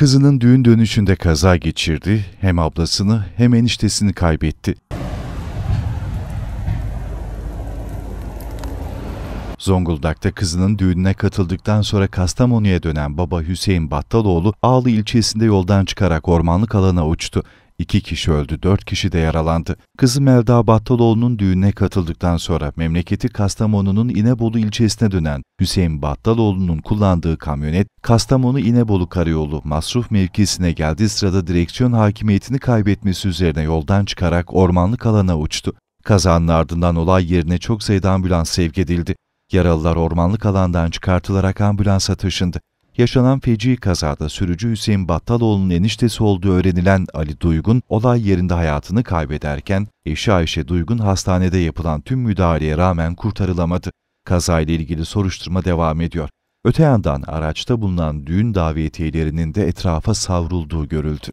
Kızının düğün dönüşünde kaza geçirdi, hem ablasını hem eniştesini kaybetti. Zonguldak'ta kızının düğününe katıldıktan sonra Kastamonu'ya dönen baba Hüseyin Battaloğlu, Ağlı ilçesinde yoldan çıkarak ormanlık alana uçtu. İki kişi öldü, dört kişi de yaralandı. Kızı Melda Battaloğlu'nun düğününe katıldıktan sonra memleketi Kastamonu'nun İnebolu ilçesine dönen Hüseyin Battaloğlu'nun kullandığı kamyonet, Kastamonu-İnebolu Karayolu masruf mevkisine geldiği sırada direksiyon hakimiyetini kaybetmesi üzerine yoldan çıkarak ormanlık alana uçtu. Kazanın ardından olay yerine çok sayıda ambulans sevk edildi. Yaralılar ormanlık alandan çıkartılarak ambulansa taşındı. Yaşanan feci kazada sürücü Hüseyin Battaloğlu'nun eniştesi olduğu öğrenilen Ali Duygun olay yerinde hayatını kaybederken eşi Ayşe Duygun hastanede yapılan tüm müdahaleye rağmen kurtarılamadı. Kazayla ilgili soruşturma devam ediyor. Öte yandan araçta bulunan düğün davetiyelerinin de etrafa savrulduğu görüldü.